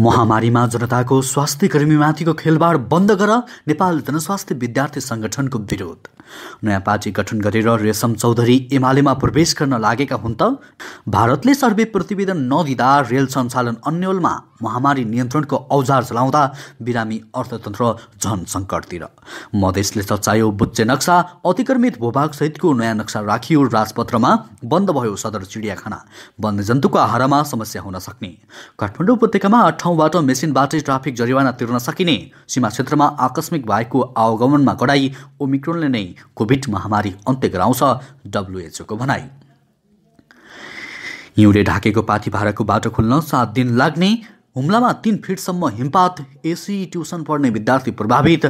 महामारीमा जनताको स्वास्थ्य कर्मीमाथिको खेलबाड बन्द गर नेपाल जनस्वास्थ्य विद्यार्थी सङ्गठनको विरोध नयाँ पार्टी गठन गरेर रेशम चौधरी एमालेमा प्रवेश गर्न लागेका हुन् त भारतले सर्वे प्रतिवेदन नदिँदा रेल सञ्चालन अन्यलमा महामारी नियन्त्रणको औजार चलाउँदा बिरामी अर्थतन्त्र झन सङ्कटतिर मधेसले सचायो बुच्चे नक्सा अतिक्रमित भूभागसहितको नयाँ नक्सा राखियो राजपत्रमा बन्द भयो सदर चिडियाखाना वन्यजन्तुको आहारामा समस्या हुन सक्ने काठमाडौँ उपत्यकामा ठाउँबाट मेसिनबाटै ट्राफिक जरिवाना तिर्न सकिने सीमा क्षेत्रमा आकस्मिक भएको आवागमनमा गडाई ओमिक्रोनले नै कोभिड महामारी अन्त्य गराउँछ डब्लुएचओको भनाई हिउँले ढाकेको पाथी भाडाको बाटो खुल्न सात दिन लाग्ने हुम्लामा तिन फिटसम्म हिमपात एसी ट्युसन पढ्ने विद्यार्थी प्रभावित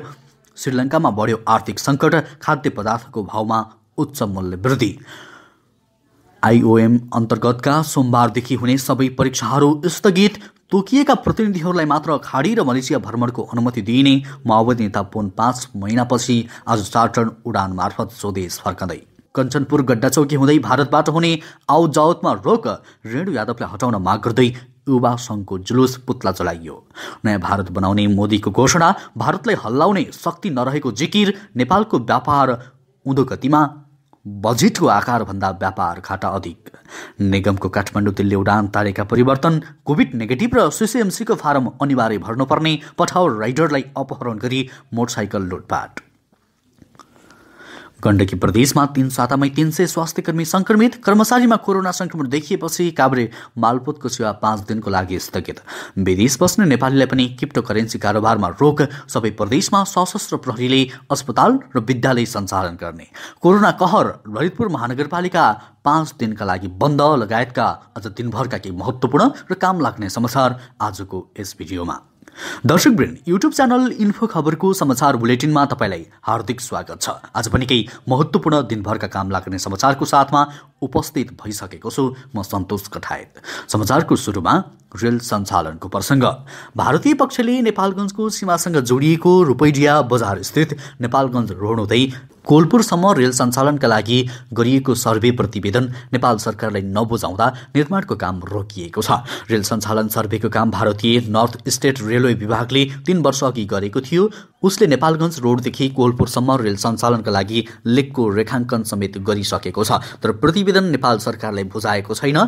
श्रीलङ्कामा बढ्यो आर्थिक सङ्कट खाद्य पदार्थको भावमा उच्च मूल्य वृद्धि आइओएम अन्तर्गतका सोमबारदेखि हुने सबै परीक्षाहरू स्थगित तोकिएका प्रतिनिधिहरूलाई मात्र खाडी र मलेसिया भ्रमणको अनुमति दिइने माओवादी नेता पोन पाँच महिनापछि आज चार्टर्ड उडान मार्फत स्वदेश फर्कँदै कञ्चनपुर गड्डाचौकी हुँदै भारतबाट हुने आउ जावतमा रोक रेणु यादवलाई हटाउन माग गर्दै युवा सङ्घको जुलुस पुत्ला चलाइयो नयाँ भारत बनाउने मोदीको घोषणा भारतलाई हल्लाउने शक्ति नरहेको जिकिर नेपालको व्यापार उँधो गतिमा बजेटको आकारभन्दा व्यापार घाटा अधिक निगमको काठमाडौँ दिल्ली उडान तारेका परिवर्तन कोभिड नेगेटिभ र सिसिएमसीको फारम अनिवार्य भर्नुपर्ने पठाउ राइडरलाई अपहरण गरी मोटरसाइकल लुटपाट गण्डकी प्रदेशमा तीन सातामै तिन सय स्वास्थ्यकर्मी संक्रमित कर्मचारीमा कोरोना संक्रमण देखिएपछि काभ्रे मालपोतको सेवा पाँच दिनको लागि स्थगित विदेश बस्ने नेपालीलाई पनि क्रिप्टो करेन्सी कारोबारमा रोक सबै प्रदेशमा सशस्त्र प्रहरीले अस्पताल र विद्यालय सञ्चालन गर्ने कोरोना कहर ललितपुर महानगरपालिका पाँच दिनका लागि बन्द लगायतका अझ दिनभरका केही महत्त्वपूर्ण र काम लाग्ने समाचार आजको यस भिडियोमा दर्शकवृन्द युट्युब च्यानल इन्फो खबरको समाचार बुलेटिनमा तपाईँलाई हार्दिक स्वागत छ आज पनि केही महत्त्वपूर्ण दिनभरका काम लाग्ने समाचारको साथमा उपस्थित भइसकेको छु म सन्तोष कठायत समाचारको सुरुमा रेल सञ्चालनको प्रसङ्ग भारतीय पक्षले नेपालगञ्जको सीमासँग जोडिएको रूपैडिया बजारस्थित नेपालगञ्ज रोड हुँदै कोलपुरसम्म रेल सञ्चालनका लागि गरिएको सर्वे प्रतिवेदन नेपाल सरकारलाई नबुझाउँदा निर्माणको काम रोकिएको छ रेल सञ्चालन सर्वेको काम भारतीय नर्थ स्टेट रेलवे विभागले तीन वर्ष अघि गरेको थियो उसले नेपालगञ्ज रोडदेखि कोलपुरसम्म रेल सञ्चालनका लागि लेकको रेखाङ्कन समेत गरिसकेको छ तर प्रतिवेदन नेपाल सरकारलाई बुझाएको छैन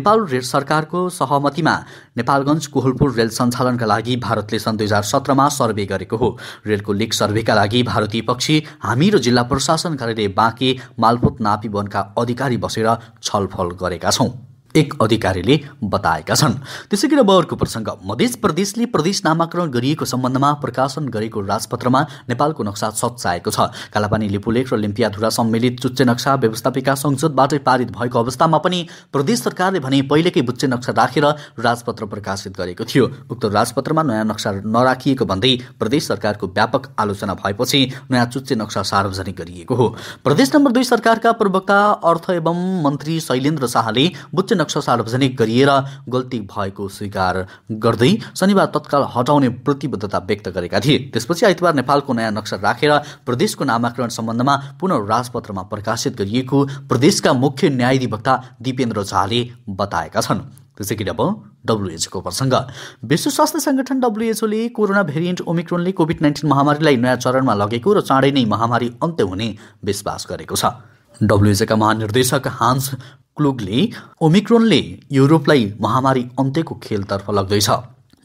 नेपाल रेल सरकारको सहमतिमा नेपालगञ्ज कोहलपुर रेल सञ्चालनका लागि भारतले सन् दुई हजार सत्रमा सर्वे गरेको हो रेलको लेक सर्वेका लागि भारतीय पक्षी हामी र जिल्ला जिल्ला प्रशासन कार्यालय बाँके मालपोत नापी वनका अधिकारी बसेर छलफल गरेका छौँ एक अधिकारीले बताएका छन् त्यसै गरी अब अर्को प्रसङ्ग मधेस प्रदेशले प्रदेश नामाकरण गरिएको सम्बन्धमा प्रकाशन गरेको राजपत्रमा नेपालको नक्सा सच्चाएको छ कालापानी लिपुलेख र लिम्पियाधुरा सम्मिलित चुच्चे नक्सा व्यवस्थापिका संसदबाटै पारित भएको अवस्थामा पनि प्रदेश सरकारले भने पहिलेकै बुच्चे नक्सा राखेर राजपत्र प्रकाशित गरेको थियो उक्त राजपत्रमा नयाँ नक्सा नराखिएको भन्दै प्रदेश सरकारको व्यापक आलोचना भएपछि नयाँ चुच्चे नक्सा सार्वजनिक गरिएको हो प्रदेश नम्बर दुई सरकारका प्रवक्ता अर्थ एवं मन्त्री शैलेन्द्र शाहले बुच्चे नक्सा सार्वजनिक गरिएर गल्ती भएको स्वीकार गर्दै शनिबार तत्काल हटाउने प्रतिबद्धता व्यक्त गरेका थिए त्यसपछि आइतबार नेपालको नयाँ नक्सा राखेर प्रदेशको नामाकरण सम्बन्धमा पुनः राजपत्रमा प्रकाशित गरिएको प्रदेशका मुख्य न्यायाधिवक्ता दिपेन्द्र झाले बताएका छन् अब डब्लुएचको प्रसङ्ग विश्व स्वास्थ्य सङ्गठन डब्लुएचओले कोरोना भेरिएन्ट ओमिक्रोनले कोभिड नाइन्टिन महामारीलाई नयाँ चरणमा लगेको र चाँडै नै महामारी अन्त्य हुने विश्वास गरेको छ डब्लुएचएका महानिर्देशक हान्स क्लुगले ओमिक्रोनले युरोपलाई महामारी अन्त्यको खेलतर्फ लग्दैछ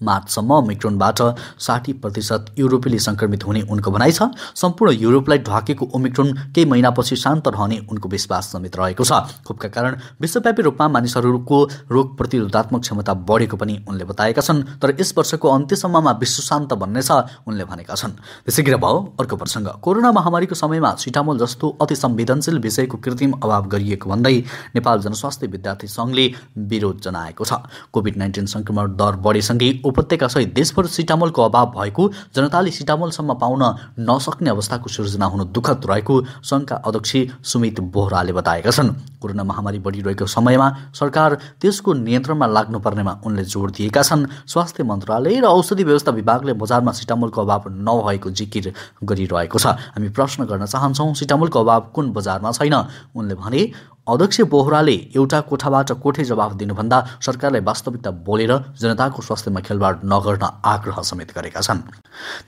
मार्चसम्म ओमिक्रोनबाट साठी प्रतिशत युरोपेली सङ्क्रमित हुने उनको भनाइ छ सम्पूर्ण युरोपलाई ढाकेको ओमिक्रोन केही महिनापछि शान्त रहने उनको विश्वास समेत रहेको छ खोपका कारण विश्वव्यापी रूपमा मानिसहरूको रोग प्रतिरोधात्मक क्षमता बढेको पनि उनले बताएका छन् तर यस वर्षको अन्त्यसम्ममा विश्व शान्त बन्नेछ उनले भनेका छन् त्यसैगरी भयो अर्को प्रसङ्ग कोरोना महामारीको समयमा सिटामोल जस्तो अति संवेदनशील विषयको कृत्रिम अभाव गरिएको भन्दै नेपाल जनस्वास्थ्य विद्यार्थी सङ्घले विरोध जनाएको छ कोभिड नाइन्टिन संक्रमण दर बढेसँगै उपत्यका सहित देशभर सिटामोलको अभाव भएको जनताले सिटामोलसम्म पाउन नसक्ने अवस्थाको सृजना हुनु दुःखद रहेको सङ्घका अध्यक्ष सुमित बोहराले बताएका छन् कोरोना महामारी बढिरहेको समयमा सरकार त्यसको नियन्त्रणमा लाग्नुपर्नेमा उनले जोड दिएका छन् स्वास्थ्य मन्त्रालय र औषधि व्यवस्था विभागले बजारमा सिटामोलको अभाव नभएको जिकिर गरिरहेको छ हामी प्रश्न गर्न चाहन्छौँ सिटामोलको अभाव कुन बजारमा छैन उनले भने अध्यक्ष बोहराले एउटा कोठाबाट कोठे जवाफ दिनुभन्दा सरकारलाई वास्तविकता बोलेर जनताको स्वास्थ्यमा खेलवाड नगर्न आग्रह समेत गरेका छन्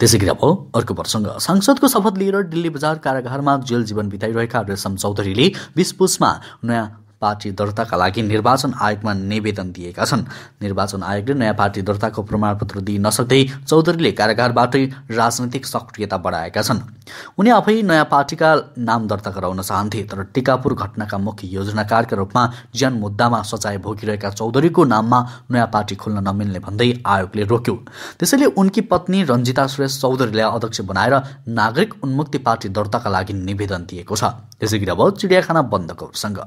त्यसै गरी अब अर्को प्रसङ्ग सांसदको शपथ लिएर दिल्ली बजार कारागारमा जेल जीवन बिताइरहेका रेशम चौधरीले बिसपुसमा नयाँ पार्टी दर्ताका लागि निर्वाचन आयोगमा निवेदन दिएका छन् निर्वाचन आयोगले नयाँ पार्टी दर्ताको प्रमाणपत्र दिइ नसक्दै चौधरीले कारागारबाटै राजनैतिक सक्रियता बढाएका छन् उनी आफै नयाँ पार्टीका नाम दर्ता गराउन चाहन्थे तर टिकापुर घटनाका मुख्य योजनाकारका रूपमा ज्यान मुद्दामा सचाइ भोगिरहेका चौधरीको नाममा नयाँ पार्टी खोल्न नमिल्ने भन्दै आयोगले रोक्यो त्यसैले उनकी पत्नी रञ्जिता सुरेश चौधरीलाई अध्यक्ष बनाएर नागरिक उन्मुक्ति पार्टी दर्ताका लागि निवेदन दिएको छ त्यसै गरी अब चिडियाखाना सँग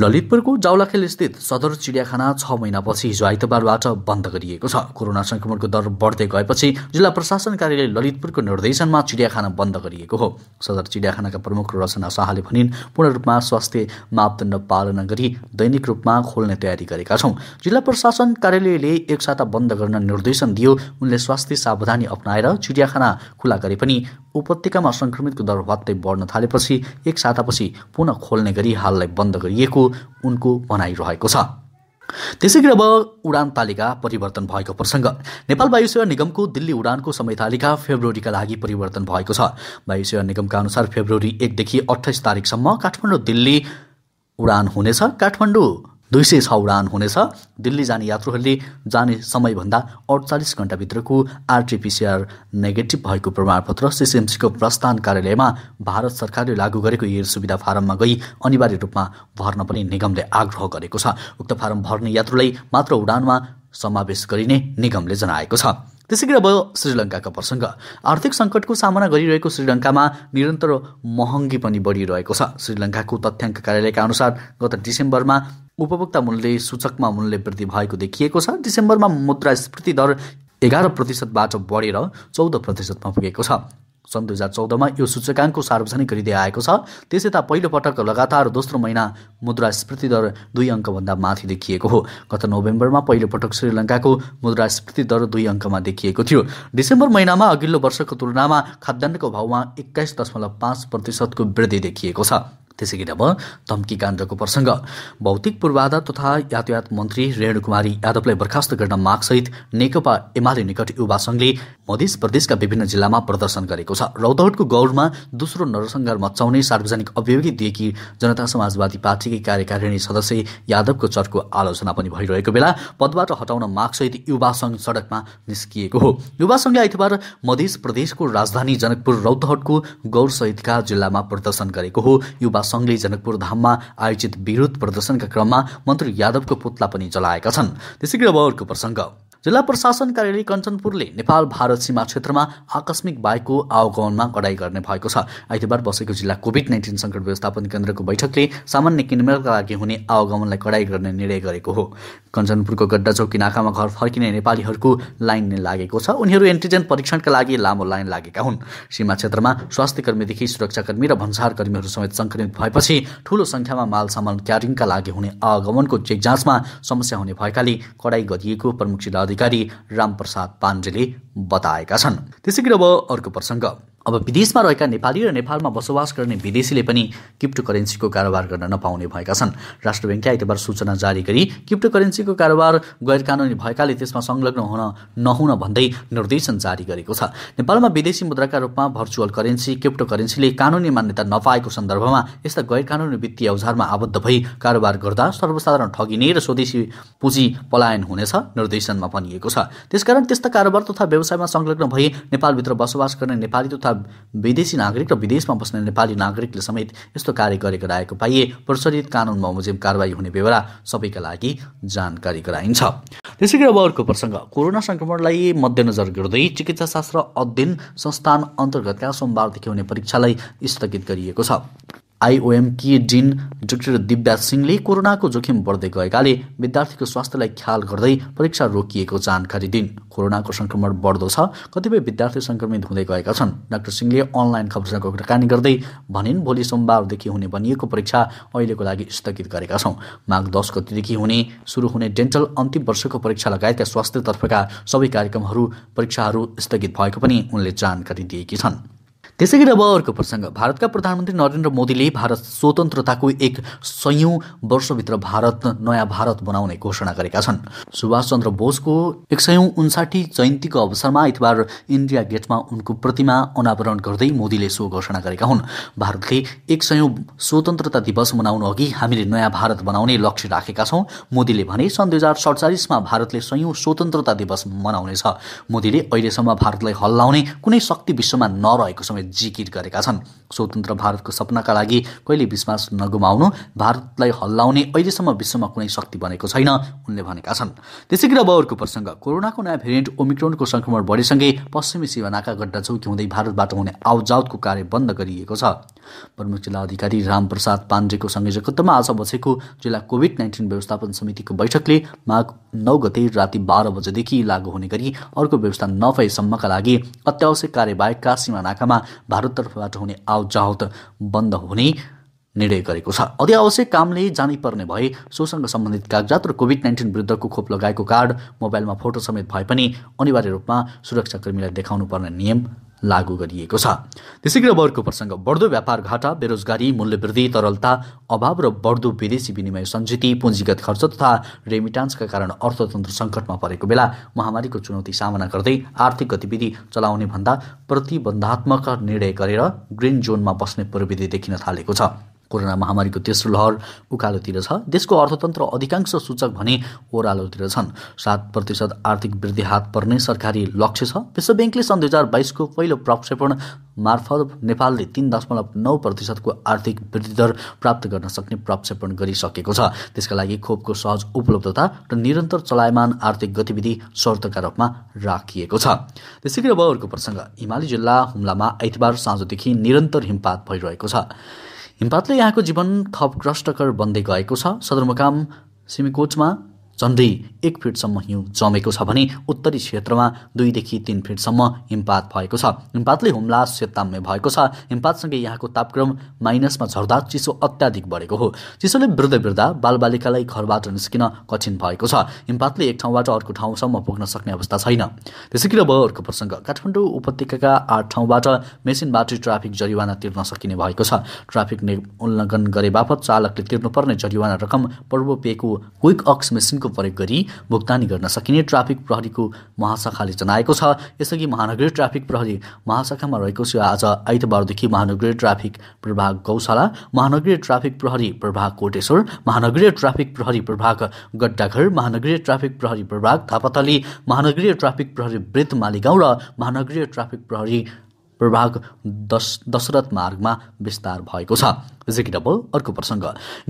ललितपुरको जाउलाखेल स्थित सदर चिडियाखाना छ महिनापछि हिजो आइतबारबाट बन्द गरिएको छ कोरोना संक्रमणको दर बढ्दै गएपछि जिल्ला प्रशासन कार्यालय ललितपुरको निर्देशनमा चिडियाखाना बन्द गरिएको हो सदर चिडियाखानाका प्रमुख रचना शाहले भनिन् पूर्ण रूपमा स्वास्थ्य मापदण्ड पालना गरी दैनिक रूपमा खोल्ने तयारी गरेका छौँ जिल्ला प्रशासन कार्यालयले एक बन्द गर्न निर्देशन दियो उनले स्वास्थ्य सावधानी अप्नाएर चिडियाखाना खुला गरे पनि उपत्यकामा सङ्क्रमितको दर वात्तै बढ्न थालेपछि एक सातापछि पुनः खोल्ने गरी हाललाई बन्द गरिएको उनको भनाइ रहेको छ त्यसै गरी अब उडान तालिका परिवर्तन भएको प्रसङ्ग नेपाल वायुसेवा निगमको दिल्ली उडानको समय तालिका फेब्रुअरीका लागि परिवर्तन भएको छ वायुसेवा निगमका अनुसार फेब्रुअरी एकदेखि अठाइस तारिकसम्म काठमाडौँ दिल्ली उडान हुनेछ काठमाडौँ दुई सय छ उडान हुनेछ दिल्ली जाने यात्रुहरूले जाने समयभन्दा अडचालिस घन्टाभित्रको आरटिपिसिआर नेगेटिभ भएको प्रमाणपत्र सिसिएमसीको प्रस्थान कार्यालयमा भारत सरकारले लागू गरेको एयर सुविधा फारममा गई अनिवार्य रूपमा भर्न पनि निगमले आग्रह गरेको छ उक्त फारम भर्ने यात्रुलाई मात्र उडानमा समावेश गरिने निगमले जनाएको छ त्यसै गरी भयो श्रीलङ्काको प्रसङ्ग आर्थिक सङ्कटको सामना गरिरहेको श्रीलङ्कामा निरन्तर महँगी पनि बढिरहेको छ श्रीलङ्काको तथ्याङ्क कार्यालयका अनुसार गत डिसेम्बरमा उपभोक्ता मूल्य सूचकमा मूल्य वृद्धि भएको देखिएको छ डिसेम्बरमा मुद्रास्फीति दर एघार प्रतिशतबाट बढेर चौध प्रतिशतमा पुगेको छ सन् दुई हजार चौधमा यो सूचकाङ्क सार्वजनिक हृदय आएको छ त्यसै त पहिलो पटक लगातार दोस्रो महिना मुद्रास्फीति दर दुई अङ्कभन्दा माथि देखिएको हो गत नोभेम्बरमा पहिलो पटक श्रीलङ्काको मुद्रास्फीति दर दुई अङ्कमा देखिएको थियो डिसेम्बर महिनामा अघिल्लो वर्षको तुलनामा खाद्यान्नको भावमा एक्काइस दशमलव पाँच प्रतिशतको वृद्धि देखिएको छ त्यसै गरी अब धम्की काण्डको प्रसङ्ग भौतिक पूर्वाधार तथा यातायात मन्त्री रेणु कुमारी यादवलाई बर्खास्त गर्न मागसहित नेकपा एमाले निकट युवा सङ्घले मधेस प्रदेशका विभिन्न जिल्लामा प्रदर्शन गरेको छ रौतहटको गौरमा दोस्रो नरसङ्घार मचाउने सार्वजनिक अभियोगी दिएकी जनता समाजवादी पार्टीकी कार्यकारिणी सदस्य यादवको चर्को आलोचना पनि भइरहेको बेला पदबाट हटाउन मागसहित युवा सङ्घ सडकमा निस्किएको हो युवा सङ्घले आइतबार मधेस प्रदेशको राजधानी जनकपुर रौतहटको गौरसहितका जिल्लामा प्रदर्शन गरेको हो युवा सङ्घले जनकपुर धाममा आयोजित विरोध प्रदर्शनका क्रममा मन्त्री यादवको पुतला पनि जलाएका छन् त्यसै गरी अब जिल्ला प्रशासन कार्यालय कञ्चनपुरले नेपाल भारत सीमा क्षेत्रमा आकस्मिक बाइकको आवागमनमा कडाई गर्ने भएको छ आइतबार बसेको जिल्ला कोभिड नाइन्टिन सङ्कट व्यवस्थापन केन्द्रको बैठकले सामान्य किनमेलका लागि हुने आवागमनलाई कडाई गर्ने निर्णय गरेको हो कञ्चनपुरको गड्डा चौकी नाकामा घर फर्किने नेपालीहरूको लाइन नै लागेको छ उनीहरू एन्टिजेन परीक्षणका लागि लामो लाइन लागेका हुन् सीमा क्षेत्रमा स्वास्थ्य कर्मीदेखि सुरक्षाकर्मी र भन्सार कर्मीहरू समेत सङ्क्रमित भएपछि ठूलो संख्यामा माल सामान क्यारिङका लागि हुने आगमनको जाँचमा समस्या हुने भएकाले कडाई गरिएको प्रमुख अधिकारी रामप्रसाद पाण्डेले बताएका छन् त्यसै गरी अब अर्को प्रसङ्ग अब विदेशमा रहेका नेपाली र नेपालमा बसोबास गर्ने विदेशीले पनि क्रिप्टो करेन्सीको कारोबार गर्न नपाउने भएका छन् राष्ट्र ब्याङ्कले आइतबार सूचना जारी गरी क्रिप्टो करेन्सीको कारोबार गैर कानुनी भएकाले त्यसमा संलग्न हुन नहुन भन्दै निर्देशन जारी गरेको छ नेपालमा विदेशी मुद्राका रूपमा भर्चुअल करेन्सी क्रिप्टो करेन्सीले कानुनी मान्यता नपाएको सन्दर्भमा यस्ता गैर कानुनी वित्तीय औजारमा आबद्ध भई कारोबार गर्दा सर्वसाधारण ठगिने र स्वदेशी पुँजी पलायन हुनेछ निर्देशनमा भनिएको छ त्यसकारण त्यस्ता कारोबार तथा व्यवसायमा संलग्न भई नेपालभित्र बसोबास गर्ने नेपाली तथा विदेशी नागरिक र विदेशमा बस्ने नेपाली नागरिकले समेत यस्तो कार्य गरेको रहेको पाइए प्रचलित कानुन बमोजिम कारवाही हुने बेहोरा सबैका लागि जानकारी गराइन्छ त्यसै गरी अब अर्को प्रसङ्ग कोरोना संक्रमणलाई मध्यनजर गर्दै चिकित्साशास्त्र अध्ययन संस्थान अन्तर्गतका सोमबारदेखि हुने परीक्षालाई स्थगित गरिएको छ आइओएमकी डिन डाक्टर दिव्या सिंहले कोरोनाको जोखिम बढ्दै गएकाले विद्यार्थीको स्वास्थ्यलाई ख्याल गर्दै परीक्षा रोकिएको जानकारी दिन् कोरोनाको सङ्क्रमण बढ्दो छ कतिपय विद्यार्थी सङ्क्रमित हुँदै गएका छन् डाक्टर सिंहले अनलाइन खबरसँग कुराकानी गर्दै भनिन् भोलि सोमबारदेखि हुने भनिएको परीक्षा अहिलेको लागि स्थगित गरेका छौँ माघ दस गतिदेखि हुने सुरु हुने डेन्टल अन्तिम वर्षको परीक्षा लगायतका स्वास्थ्यतर्फका सबै कार्यक्रमहरू परीक्षाहरू स्थगित भएको पनि उनले जानकारी दिएकी छन् त्यसै गरी अब अर्को प्रसङ्ग भारतका प्रधानमन्त्री नरेन्द्र मोदीले भारत स्वतन्त्रताको एक सयौँ वर्षभित्र भारत नयाँ भारत बनाउने घोषणा गरेका छन् सुभाष चन्द्र बोसको एक सयौँ उन्साठी जयन्तीको अवसरमा आइतबार इन्डिया गेटमा उनको प्रतिमा अनावरण गर्दै मोदीले सो घोषणा गरेका हुन् भारतले एक सयौँ स्वतन्त्रता दिवस मनाउनु अघि हामीले नयाँ भारत बनाउने लक्ष्य राखेका छौँ मोदीले भने सन् दुई हजार सडचालिसमा भारतले सयौँ स्वतन्त्रता दिवस मनाउनेछ मोदीले अहिलेसम्म भारतलाई हल्लाउने कुनै शक्ति विश्वमा नरहेको समेत जिकिर गरेका छन् स्वतन्त्र भारतको सपनाका लागि कहिले विश्वास नगुमाउनु भारतलाई हल्लाउने अहिलेसम्म विश्वमा कुनै शक्ति बनेको छैन उनले भनेका छन् त्यसै गरी अब अर्को प्रसङ्ग कोरोनाको नयाँ भेरिएन्ट ओमिक्रोनको सङ्क्रमण बढेसँगै पश्चिमी सिमानाका गड्डा चौकी हुँदै भारतबाट हुने आउजाउतको कार्य बन्द गरिएको छ प्रमुख जिल्ला अधिकारी रामप्रसाद पाण्डेको संयोजकत्वमा आज बसेको जिल्ला कोभिड नाइन्टिन व्यवस्थापन समितिको बैठकले माघ नौ गते राति बाह्र बजेदेखि लागू हुने गरी अर्को व्यवस्था नभएसम्मका लागि अत्यावश्यक कार्यबाहेकका सिमानाकामा भारततर्फबाट हुने आवजावत बन्द हुने निर्णय गरेको छ आवश्यक कामले जानै पर्ने भए सोसँग सम्बन्धित कागजात र कोभिड नाइन्टिन विरुद्धको खोप लगाएको कार्ड मोबाइलमा फोटो समेत भए पनि अनिवार्य रूपमा सुरक्षाकर्मीलाई देखाउनु पर्ने नियम लागू गरिएको छ त्यसै गरी अब अर्को प्रसङ्ग बढ्दो व्यापार घाटा बेरोजगारी मूल्यवृद्धि तरलता अभाव र बढ्दो विदेशी विनिमय सञ्चित पुँजीगत खर्च तथा रेमिटान्सका कारण अर्थतन्त्र सङ्कटमा परेको बेला महामारीको चुनौती सामना गर्दै आर्थिक गतिविधि चलाउने भन्दा प्रतिबन्धात्मक निर्णय गरेर ग्रिन जोनमा बस्ने प्रविधि देखिन थालेको छ कोरोना महामारीको तेस्रो लहर उकालोतिर छ देशको अर्थतन्त्र अधिकांश सूचक भने ओह्रालोतिर छन् सात प्रतिशत आर्थिक वृद्धि हात पर्ने सरकारी लक्ष्य छ विश्व ब्याङ्कले सन् दुई हजार बाइसको पहिलो प्रक्षेपण मार्फत नेपालले तिन दशमलव नौ प्रतिशतको आर्थिक वृद्धि दर प्राप्त गर्न सक्ने प्रक्षेपण गरिसकेको छ त्यसका लागि खोपको सहज उपलब्धता र निरन्तर चलायमान आर्थिक गतिविधि शर्तका रूपमा राखिएको छ त्यसै गरी अब अर्को प्रसङ्ग हिमाली जिल्ला हुम्लामा आइतबार साँझदेखि निरन्तर हिमपात भइरहेको छ हिमपातले यहाँको जीवन थप कष्टकर बन्दै गएको छ सदरमुकाम सिमीकोटमा झन्डै एक फिटसम्म हिउँ जमेको छ भने उत्तरी क्षेत्रमा दुईदेखि तिन फिटसम्म हिमपात भएको छ हिमपातले हुम्ला सेताम्य भएको छ हिमपातसँगै यहाँको तापक्रम माइनसमा झर्दा चिसो अत्याधिक बढेको हो चिसोले वृद्ध वृद्ध बालबालिकालाई घरबाट निस्किन कठिन भएको छ हिमपातले एक ठाउँबाट अर्को ठाउँसम्म पुग्न सक्ने अवस्था छैन त्यसैतिर भयो अर्को प्रसङ्ग काठमाडौँ उपत्यका आठ ठाउँबाट मेसिनबाट ट्राफिक जरिवाना तिर्न सकिने भएको छ ट्राफिक उल्लङ्घन गरे बापत चालकले तिर्नुपर्ने जरिवाना रकम पूर्व पेको क्विक अक्स मेसिनको प्रविधिको प्रयोग गरी भुक्तानी गर्न सकिने ट्राफिक प्रहरीको महाशाखाले जनाएको छ यसअघि महानगरीय ट्राफिक प्रहरी महाशाखामा रहेको छ आज आइतबारदेखि महानगरीय ट्राफिक प्रभाग गौशाला महानगरीय ट्राफिक प्रहरी प्रभाग कोटेश्वर महानगरीय ट्राफिक प्रहरी प्रभाग गड्डाघर महानगरीय ट्राफिक प्रहरी प्रभाग थापाथली महानगरीय ट्राफिक प्रहरी वृत्त मालिगाउँ र महानगरीय ट्राफिक प्रहरी प्रभाग दश दशरथ मार्गमा विस्तार भएको छ जेकी डबल अर्को प्रसङ्ग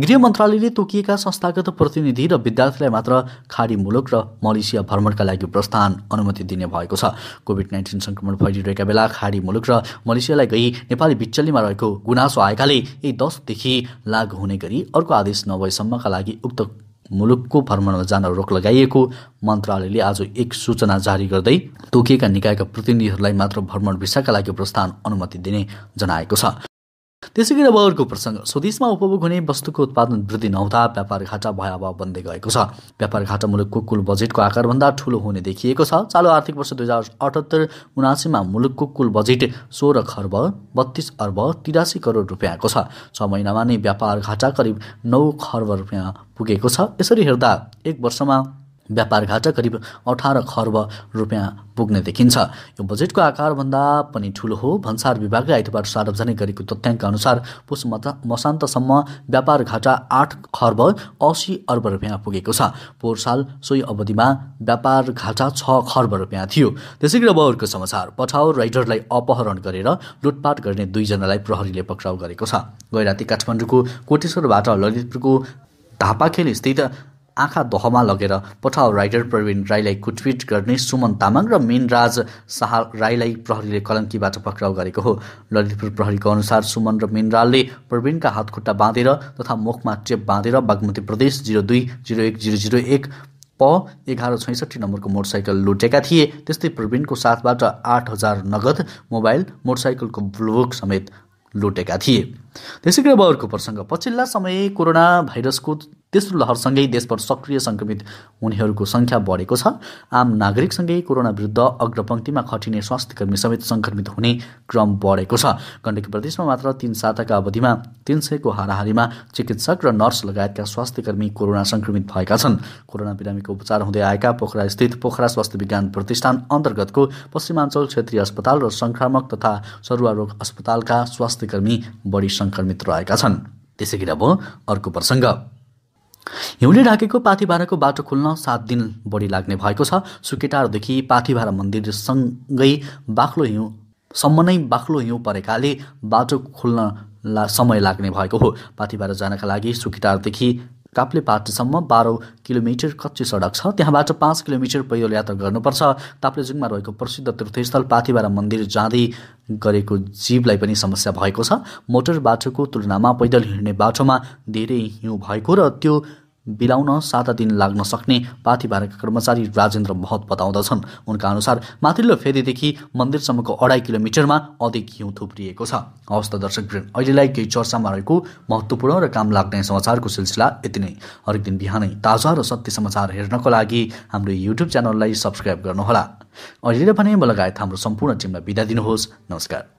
गृह मन्त्रालयले तोकिएका संस्थागत प्रतिनिधि र विद्यार्थीलाई मात्र खाडी मुलुक र मलेसिया भ्रमणका लागि प्रस्थान अनुमति दिने भएको छ कोभिड नाइन्टिन सङ्क्रमण फैलिरहेका बेला खाडी मुलुक र मलेसियालाई गई नेपाली बिचल्लीमा रहेको गुनासो आएकाले यी दसदेखि लागू हुने गरी अर्को आदेश नभएसम्मका लागि उक्त मुलुकको भ्रमणमा जान रोक लगाइएको मन्त्रालयले आज एक सूचना जारी गर्दै तोकिएका निकायका प्रतिनिधिहरूलाई मात्र भ्रमण भिसाका लागि प्रस्थान अनुमति दिने जनाएको छ त्यसै गरी अब अर्को प्रसङ्ग स्वदेशमा उपभोग हुने वस्तुको उत्पादन वृद्धि नहुँदा व्यापार घाटा भयावह बन्दै गएको छ व्यापार घाटा मुलुकको कुल बजेटको आकारभन्दा ठुलो हुने देखिएको छ चालु आर्थिक वर्ष दुई हजार अठहत्तर उनासीमा मुलुकको कुल बजेट सोह्र खर्ब बत्तिस अर्ब तिरासी करोड रुपियाँको छ छ महिनामा नै व्यापार घाटा करिब नौ खर्ब रुपियाँ पुगेको छ यसरी हेर्दा एक वर्षमा व्यापार घाटा करिब अठार खर्ब रुपियाँ पुग्ने देखिन्छ यो बजेटको आकारभन्दा पनि ठुलो हो भन्सार विभागले आइतबार सार्वजनिक गरेको तथ्याङ्क अनुसार पुस मसान्तसम्म व्यापार घाटा आठ खर्ब असी अर्ब रुपियाँ पुगेको छ पोहोर साल सोही अवधिमा व्यापार घाटा छ खर्ब रुपियाँ थियो त्यसै गरी अब अर्को समाचार पठाउ राइडरलाई अपहरण गरेर लुटपाट गर्ने दुईजनालाई प्रहरीले पक्राउ गरेको छ गैराती काठमाडौँको कोटेश्वरबाट ललितपुरको धापाखेल स्थित आँखा दहमा लगेर पठाउ राइडर प्रवीण राईलाई कुटपिट गर्ने सुमन तामाङ र मेनराज शाह राईलाई प्रहरीले कलङ्कीबाट पक्राउ गरेको हो ललितपुर प्रहरीको अनुसार सुमन र मेनराजले प्रवीणका हातखुट्टा बाँधेर तथा मुखमा टेप बाँधेर बागमती प्रदेश जिरो दुई जिरो एक जिरो जिरो एक प एघार छैसठी नम्बरको मोटरसाइकल लुटेका थिए त्यस्तै प्रवीणको साथबाट आठ हजार नगद मोबाइल मोटरसाइकलको ब्लुबुक समेत लुटेका थिए त्यसै गरी अब अर्को प्रसङ्ग पछिल्ला समय कोरोना भाइरसको तेस्रो लहरसँगै देशभर सक्रिय सङ्क्रमित हुनेहरूको सङ्ख्या बढेको छ आम नागरिकसँगै कोरोना विरुद्ध अग्रपङ्क्तिमा खटिने स्वास्थ्यकर्मी समेत सङ्क्रमित हुने क्रम बढेको छ गण्डकी प्रदेशमा मात्र तीन साताका अवधिमा तिन सयको हाराहारीमा चिकित्सक र नर्स लगायतका स्वास्थ्यकर्मी कोरोना सङ्क्रमित भएका छन् कोरोना बिरामीको उपचार हुँदै आएका पोखरा स्थित पोखरा स्वास्थ्य विज्ञान प्रतिष्ठान अन्तर्गतको पश्चिमाञ्चल क्षेत्रीय अस्पताल र सङ्क्रामक तथा सरुवा रोग अस्पतालका स्वास्थ्यकर्मी बढी सङ्क्रमित रहेका छन् त्यसै गरी अब अर्को प्रसङ्ग हिउँले ढाकेको पाथिभाँडाको बाटो खुल्न सात दिन बढी लाग्ने भएको छ सुकेटारदेखि पाथिभाँडा मन्दिरसँगै बाक्लो हिउँसम्म नै बाक्लो हिउँ परेकाले बाटो खुल्न ला समय लाग्ने भएको हो पाथिभाँडा जानका लागि सुकेटारदेखि काप्लेपाटसम्म बाह्र किलोमिटर कच्ची सडक छ त्यहाँबाट पाँच किलोमिटर पैदल यात्रा गर्नुपर्छ ताप्लेजुङमा रहेको प्रसिद्ध तीर्थस्थल पाथिबारा मन्दिर जाँदै गरेको जीवलाई पनि समस्या भएको छ मोटर बाटोको तुलनामा पैदल हिँड्ने बाटोमा धेरै हिउँ भएको र त्यो बिलाउन साता दिन लाग्न सक्ने पाथिभाराका कर्मचारी राजेन्द्र महत बताउँदछन् उनका अनुसार माथिल्लो फेदीदेखि मन्दिरसम्मको अढाई किलोमिटरमा अधिक हिउँ थुप्रिएको छ हवस् त दर्शक ग्रेन अहिलेलाई केही चर्चामा रहेको महत्त्वपूर्ण र काम लाग्ने समाचारको सिलसिला यति नै हरेक दिन बिहानै ताजा र सत्य समाचार हेर्नको लागि हाम्रो युट्युब च्यानललाई सब्सक्राइब गर्नुहोला अहिले भने म लगायत हाम्रो सम्पूर्ण टिमलाई बिदा दिनुहोस् नमस्कार